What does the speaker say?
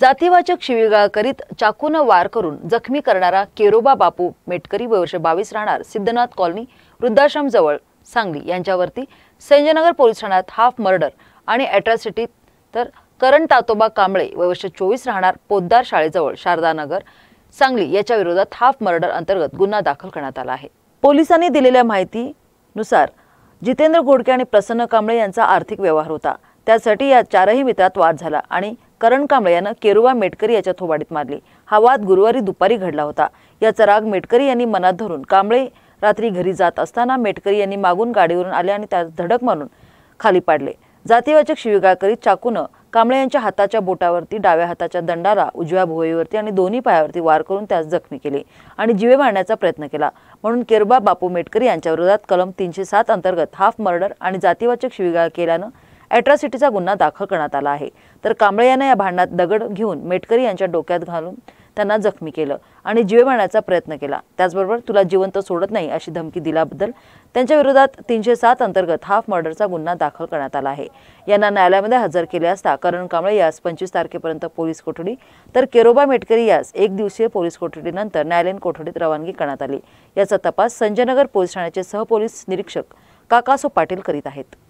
जातीवाचक शिवीगाळ करीत चाकून वार करून जखमी करणारा केरोबा बापू मेटकरी वर्ष बावीस राहणार सिद्धनाथ कॉलनी जवळ सांगली यांच्यावरती संजयनगर पोलीस ठाण्यात हाफ मर्डर आणि अॅट्रॉसिटी तर करण तातोबा कांबळे वर्ष चोवीस राहणार पोद्दार शाळेजवळ शारदानगर सांगली याच्या विरोधात हाफ मर्डर अंतर्गत गुन्हा दाखल करण्यात आला आहे पोलिसांनी दिलेल्या माहितीनुसार जितेंद्र घोडके आणि प्रसन्न कांबळे यांचा आर्थिक व्यवहार होता त्यासाठी या चारही मित्रात वाद झाला आणि करण कांबळे यानं केरुवा मेटकरी याच्या थोबाडीत मारली हा वाद गुरुवारी दुपारी घडला होता याचा राग मेटकरी यांनी मनात धरून कांबळे रात्री घरी जात असताना मेटकरी यांनी मागून गाडीवरून आले आणि त्यात धडक मारून खाली पाडले जातीवाचक शिवीगाळ करीत चाकूनं कांबळे यांच्या हाताच्या बोटावरती डाव्या हाताच्या दंडाला उजव्या भोईवरती आणि दोन्ही पायावरती वार करून त्यास जखमी केले आणि जीवे मारण्याचा प्रयत्न केला म्हणून केरबा बापू मेटकरी यांच्या विरोधात कलम तीनशे सात अंतर्गत हाफ मर्डर आणि जातीवाचक शिवीगाळ केल्यानं अॅट्रॉसिटीचा गुन्हा दाखल करण्यात आला आहे तर कांबळे यानं या भांडणात दगड घेऊन मेटकरी यांच्या डोक्यात घालून त्यांना जखमी केलं आणि जीवे मारण्याचा प्रयत्न केला त्याचबरोबर तुला जिवंत सोडत नाही अशी धमकी दिल्याबद्दल त्यांच्या विरोधात तीनशे सात अंतर्गत हाफ मर्डरचा गुन्हा दाखल करण्यात आला आहे यांना न्यायालयामध्ये हजर केले असता करण कांबळे यास पंचवीस तारखेपर्यंत पोलीस कोठडी तर केरोबा मेटकरी यास एक दिवसीय पोलीस कोठडीनंतर न्यायालयीन कोठडीत रवानगी करण्यात आली याचा तपास संजयनगर पोलीस ठाण्याचे सहपोलीस निरीक्षक काकासो पाटील करीत आहेत